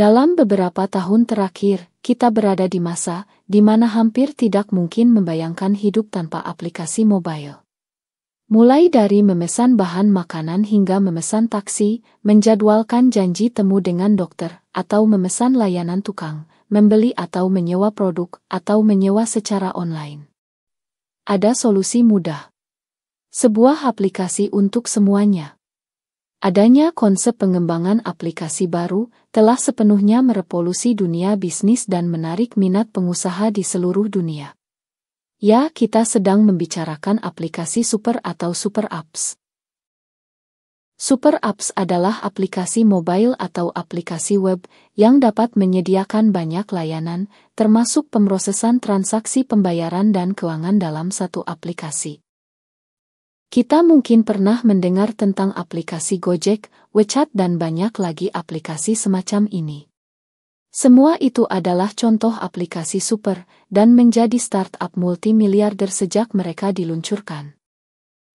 Dalam beberapa tahun terakhir, kita berada di masa di mana hampir tidak mungkin membayangkan hidup tanpa aplikasi mobile. Mulai dari memesan bahan makanan hingga memesan taksi, menjadwalkan janji temu dengan dokter, atau memesan layanan tukang, membeli atau menyewa produk, atau menyewa secara online. Ada solusi mudah. Sebuah aplikasi untuk semuanya. Adanya konsep pengembangan aplikasi baru telah sepenuhnya merevolusi dunia bisnis dan menarik minat pengusaha di seluruh dunia. Ya, kita sedang membicarakan aplikasi super atau super apps. Super apps adalah aplikasi mobile atau aplikasi web yang dapat menyediakan banyak layanan, termasuk pemrosesan transaksi pembayaran dan keuangan dalam satu aplikasi. Kita mungkin pernah mendengar tentang aplikasi Gojek, WeChat dan banyak lagi aplikasi semacam ini. Semua itu adalah contoh aplikasi super dan menjadi startup multimiliarder sejak mereka diluncurkan.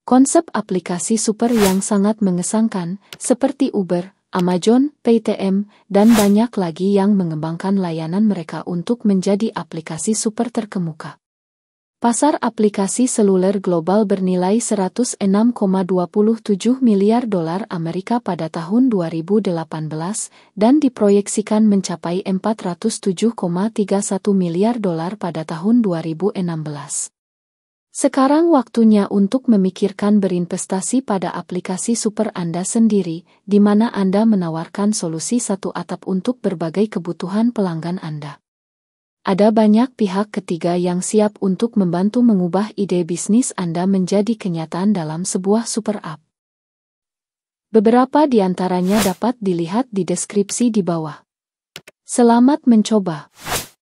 Konsep aplikasi super yang sangat mengesankan, seperti Uber, Amazon, PayTM, dan banyak lagi yang mengembangkan layanan mereka untuk menjadi aplikasi super terkemuka. Pasar aplikasi seluler global bernilai 106,27 miliar dolar Amerika pada tahun 2018 dan diproyeksikan mencapai 407,31 miliar dolar pada tahun 2016. Sekarang waktunya untuk memikirkan berinvestasi pada aplikasi super Anda sendiri, di mana Anda menawarkan solusi satu atap untuk berbagai kebutuhan pelanggan Anda. Ada banyak pihak ketiga yang siap untuk membantu mengubah ide bisnis Anda menjadi kenyataan dalam sebuah super app. Beberapa di antaranya dapat dilihat di deskripsi di bawah. Selamat mencoba!